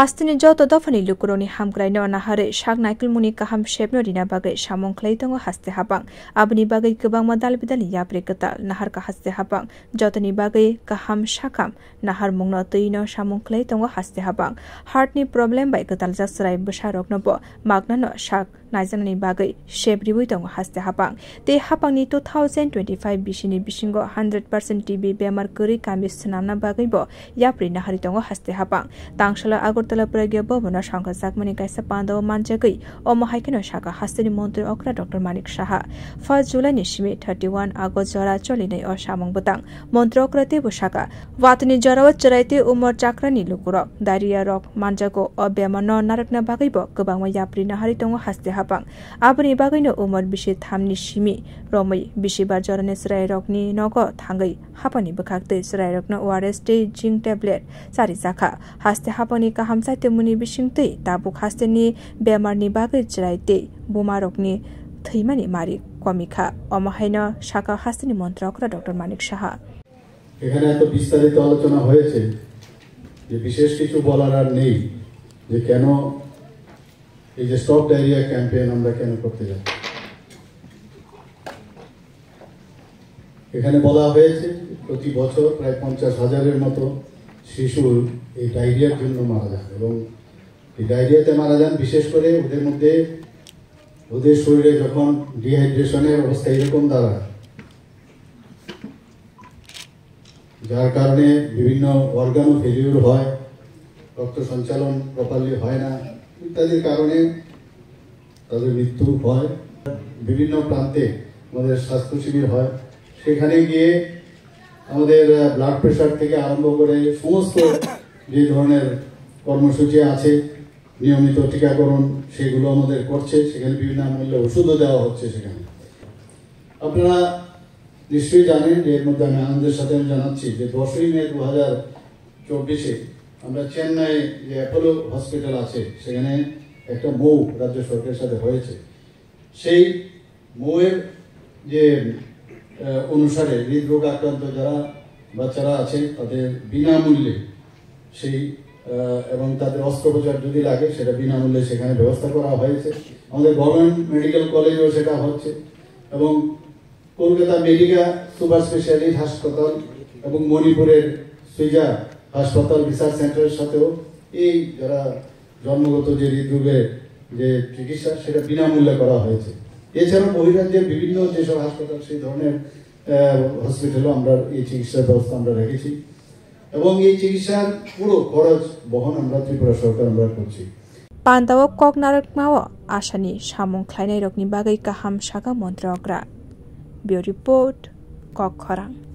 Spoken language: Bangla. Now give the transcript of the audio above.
hastini jo to dofani lukuroni hamkrai no nahare shak naikilmuni kaham shepno rina bagai shamong khlaitongo haste habang abni bagai kubang madal bidali yapre kata nahar ka haste habang jotani bagai kaham shakam nahar mungno tuino shamong khlaitongo haste habang heart ni problem bai katal jasrai bsharok no bo magna no shak नायजानायनि बागै शेब দো दङ हास्ते তে ते টু टु টুয়েন্টি ফাইভ फाइभ बिसिनि হান্ড্রেড পার্সেন্ট টিবি বেমার গরি কামি गामि सोनामना बागैब याप्रि नाहारि दङ हास्ते हापां तांसला আগরতলা প্রয়োগীয় ভবন সংখ্যা জাকমানি কাইসা পান্ডাব মানজাগৈ ও মহাইকেন শাখা হাস্তেনি মন্ত্রী অক্রা doctor Manik Saha first July নিশিমে থার্টি ওয়ান আগস্ট জরা চলি ও সামং বতাং মন্ত্র অগ্রাতে বসাকা ওয়াতনি জরাওয়াত চরাইতে উমর চাকরানি লুকুরক ডায়রিয়া রক মানজাগো ও বেমার ন নারকনা বাগৈব গোবাংমা ইয়াপ্রি নাহারি দङ হাস্তে habang aboni bagino umar bisi thamni simi romai bisi bar jorane srai rokni nogo thangai hapani bakhakte srai rokna ors te jing tablet sari zakha haste hapani kahamsa temuni bisingte tabuk haste ni bemar ni bagai chraite বোমা রগ্নি থৈমানি মারি কমিখা অমাহাইন শাখা হাস্তিনী মন্ত্রকরা ডক্টর মানিক সাহা এখানে এত বিস্তারিত আলোচনা হয়েছে যে বিশেষ কিছু বলার আর নেই যে কেন এই যে স্টপ ডায়রিয়া ক্যাম্পেইন আমরা কেন করতে যাব এখানে বলা হয়েছে প্রতি বছর প্রায় পঞ্চাশ হাজারের মতো শিশু এই ডায়রিয়ার জন্য মারা যান এবং এই ডায়রিয়াতে মারা যান বিশেষ করে ওদের মধ্যে ওদের শরীরে যখন ডিহাইড্রেশনের অবস্থা এরকম দাঁড়ায় যার কারণে বিভিন্ন অর্গানো ফেলিউর হয় রক্ত সঞ্চালন প্রপারলি হয় না ইত্যাদির কারণে তাদের মৃত্যু হয় বিভিন্ন প্রান্তে আমাদের স্বাস্থ্য শিবির হয় সেখানে গিয়ে আমাদের ব্লাড প্রেশার থেকে আরম্ভ করে সমস্ত যে ধরনের কর্মসূচি আছে নিয়মিত টিকাকরণ সেগুলো আমাদের করছে সেখানে বিভিন্ন মূল্যে ওষুধও দেওয়া হচ্ছে সেখানে আপনারা নিশ্চয়ই জানেন যে এর মধ্যে আমি আনন্দের সাথে আমি জানাচ্ছি যে দশই মে দু হাজার চব্বিশে আমরা চেন্নাই যে অ্যাপোলো হসপিটাল আছে সেখানে একটা মৌ রাজ্য সরকারের সাথে হয়েছে সেই মৌয়ের যে অনুসারে হৃদরোগ আক্রান্ত যারা বাচ্চারা আছে তাদের বিনামূল্যে সেই এবং তাদের অস্ত্রোপচার যদি লাগে সেটা বিনামূল্যে সেখানে ব্যবস্থা করা হয়েছে আমাদের গভর্নমেন্ট মেডিকেল কলেজেও সেটা হচ্ছে এবং কলকাতা মেডিকা সুপার স্পেশালিটি হাসপাতাল এবং মণিপুরের সুইজা হাসপাতাল রিসার্চ সেন্টারের সাথেও এই যারা জন্মগত যে হৃদরোগে যে চিকিৎসা সেটা বিনামূল্যে করা হয়েছে এছাড়া বহিরাজ্যের বিভিন্ন যেসব হাসপাতাল সেই ধরনের হসপিটালও আমরা এই চিকিৎসার ব্যবস্থা আমরা রেখেছি এবং এই চিকিৎসার পুরো খরচ বহন আমরা ত্রিপুরা সরকার আমরা করছি পান্দাও কক নারকমাও আসানি সামং খাইনাই রকনি বাগৈ কাহাম সাগা মন্ত্র অগ্রা ব্যুরো কক খরাং